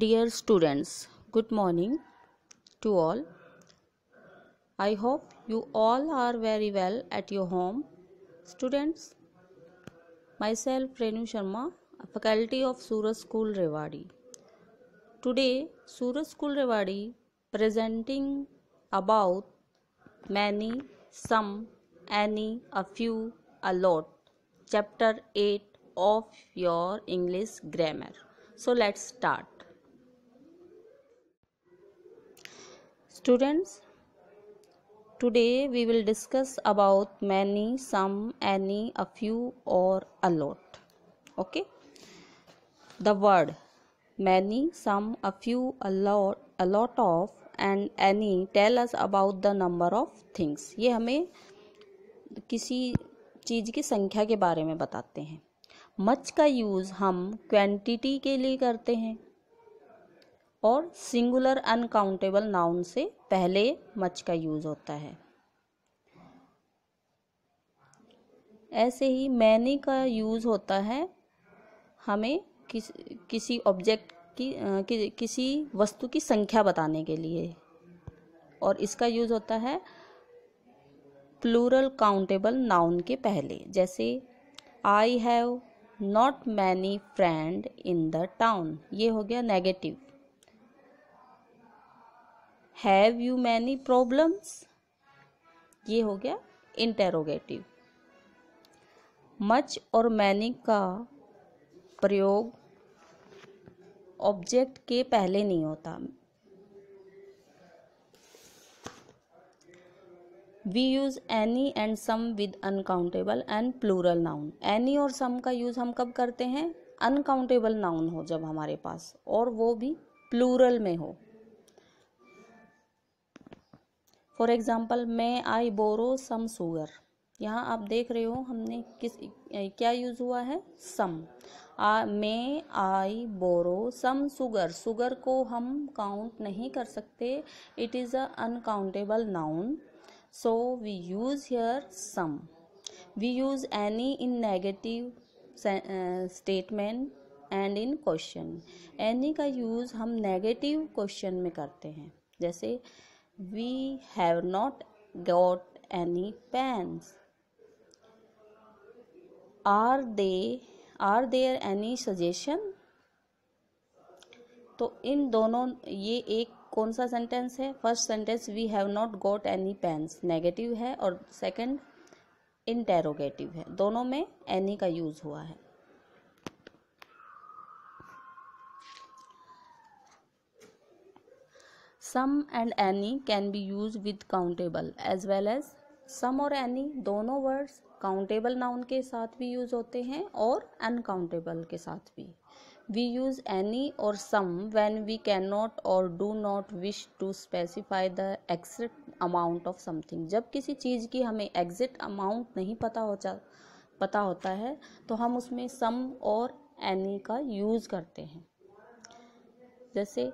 Dear students, good morning to all. I hope you all are very well at your home. Students, myself Renu Sharma, faculty of Suraj School Rewadi. Today, Suraj School Rewadi presenting about many, some, any, a few, a lot. Chapter 8 of your English grammar. So let's start. students today we will discuss about many some any a few or a lot okay the word many some a few a lot a lot of and any tell us about the number of things ये हमें किसी चीज़ की संख्या के बारे में बताते हैं मच का यूज़ हम क्वांटिटी के लिए करते हैं और सिंगुलर अनकाउंटेबल नाउन से पहले मच का यूज होता है ऐसे ही मैनी का यूज होता है हमें किस किसी ऑब्जेक्ट की कि, किसी वस्तु की संख्या बताने के लिए और इसका यूज होता है प्लूरल काउंटेबल नाउन के पहले जैसे I have not many friend in the town ये हो गया negative have you many problems ये हो गया इंटेरोगेटिव मच और मैनी का प्रयोग ऑब्जेक्ट के पहले नहीं होता we use any and some with uncountable and plural noun any और सम का यूज हम कब करते हैं अनकाउंटेबल नाउन हो जब हमारे पास और वो भी प्लूरल में हो फॉर एग्ज़ाम्पल मैं आई बोरो सम सुगर यहाँ आप देख रहे हो हमने किस क्या यूज़ हुआ है सम आ मैं आई बोरो सम सुगर सुगर को हम काउंट नहीं कर सकते it is a uncountable noun so we use here some we use any in negative statement and in question any का यूज़ हम नेगेटिव क्वेश्चन में करते हैं जैसे We have not got any pens. Are they are there any suggestion? तो इन दोनों ये एक कौन सा सेंटेंस है first sentence we have not got any pens negative है और सेकंड इंटेरोगेटिव है दोनों में एनी का यूज़ हुआ है some and any can be use with countable as well as some और एनी दोनों वर्ड्स काउंटेबल नाउन के साथ भी यूज होते हैं और अनकाउंटेबल के साथ भी वी यूज एनी और some when we can not और do not wish to specify the exact amount of something जब किसी चीज़ की हमें एग्जैक्ट अमाउंट नहीं पता हो जा पता होता है तो हम उसमें सम और एनी का यूज़ करते हैं जैसे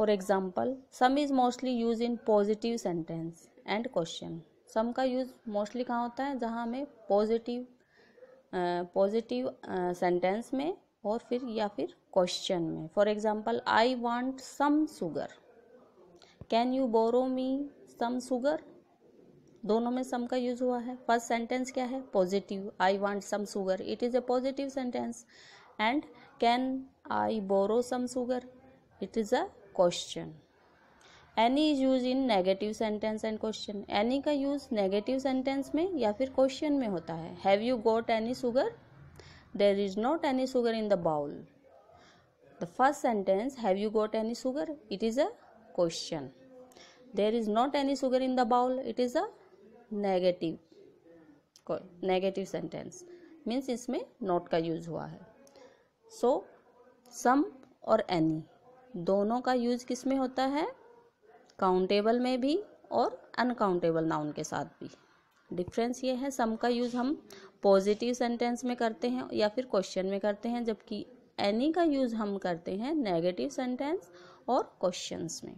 for example some is mostly use in positive sentence and question some का यूज़ मोस्टली कहाँ होता है जहाँ हमें पॉजिटिव पॉजिटिव सेंटेंस में और फिर या फिर क्वेश्चन में for example I want some sugar can you borrow me some sugar दोनों में सम का यूज हुआ है फर्स्ट सेंटेंस क्या है positive I want some sugar it is a positive sentence and can I borrow some sugar it is a question any is use in negative sentence and question any का use negative sentence में या फिर question में होता है have you got any sugar there is not any sugar in the bowl the first sentence have you got any sugar it is a question there is not any sugar in the bowl it is a negative negative sentence means इसमें not का use हुआ है सो सम और any दोनों का use किस में होता है काउंटेबल में भी और अनकाउंटेबल नाउन के साथ भी डिफरेंस ये है सम का यूज़ हम पॉजिटिव सेंटेंस में करते हैं या फिर क्वेश्चन में करते हैं जबकि एनी का यूज़ हम करते हैं नेगेटिव सेंटेंस और क्वेश्चंस में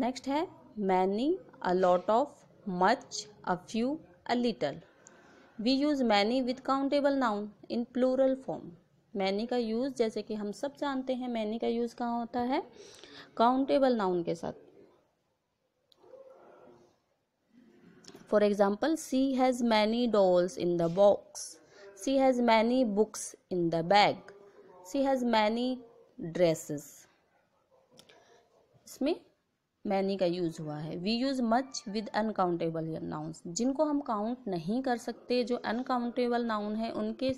नेक्स्ट है many a lot of much a few a little we use many with countable noun in plural form many का यूज़ जैसे कि हम सब जानते हैं मैनी का यूज़ कहाँ होता है काउंटेबल नाउन के साथ for example she has many dolls in the box she has many books in the bag she has many dresses इसमें मैनी का यूज़ हुआ है we use much with uncountable nouns जिनको हम काउंट नहीं कर सकते जो अनकाउंटेबल नाउन है उनके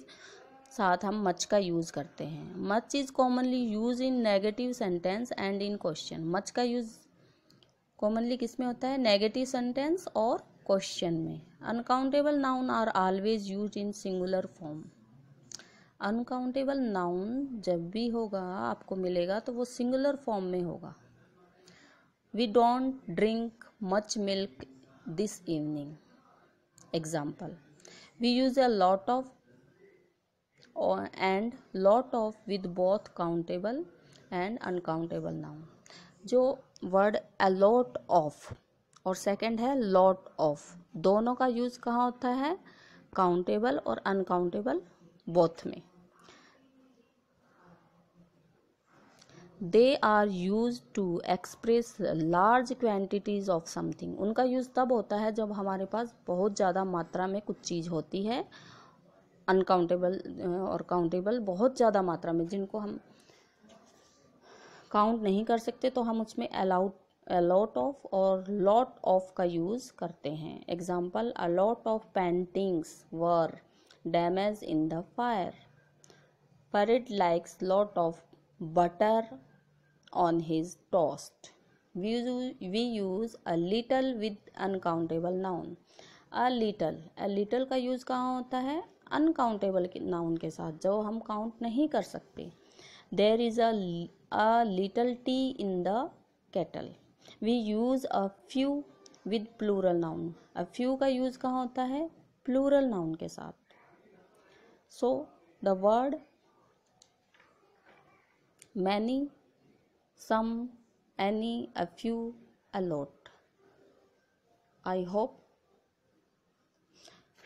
साथ हम मच का यूज़ करते हैं much is commonly use in negative sentence and in question much का यूज़ कॉमनली किस में होता है नेगेटिव सेंटेंस और क्वेश्चन में uncountable noun are always use in singular form uncountable noun जब भी होगा आपको मिलेगा तो वो सिंगुलर फॉर्म में होगा we don't drink much milk this evening example we use a lot of and lot of with both countable and uncountable noun जो वर्ड अलॉट ऑफ और सेकेंड है लॉट ऑफ दोनों का यूज कहाँ होता है काउंटेबल और अनकाउंटेबल बोथ में they are use to express large quantities of something उनका यूज तब होता है जब हमारे पास बहुत ज़्यादा मात्रा में कुछ चीज़ होती है अनकाउंटेबल और काउंटेबल बहुत ज़्यादा मात्रा में जिनको हम काउंट नहीं कर सकते तो हम उसमें अलाउड अलॉट ऑफ और लॉट ऑफ का यूज़ करते हैं example a lot of paintings were damage in the fire पर it likes lot of butter on his toast we use a little with uncountable noun a little a little का use कहाँ होता है uncountable कितना उनके साथ जो हम काउंट नहीं कर सकते there is a little tea in the kettle we use a few with plural noun a few का यूज़ कहाँ होता है प्लूरल नाउन के साथ so the word many some any a few a I hope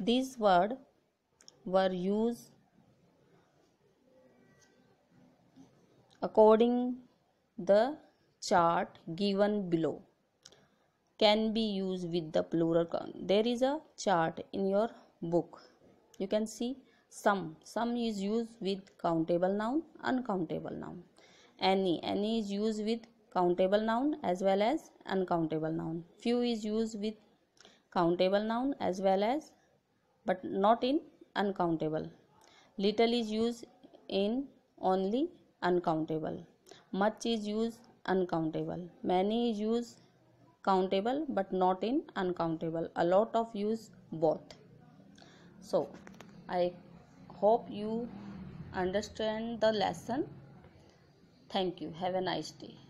this word were used according the chart given below can be used with the plural count. there is a chart in your book you can see some some is used with countable noun uncountable noun any any is used with countable noun as well as uncountable noun few is used with countable noun as well as but not in uncountable. Little is used in only uncountable. Much is used uncountable. Many is used countable but not in uncountable. A lot of use both. So, I hope you understand the lesson. Thank you. Have a nice day.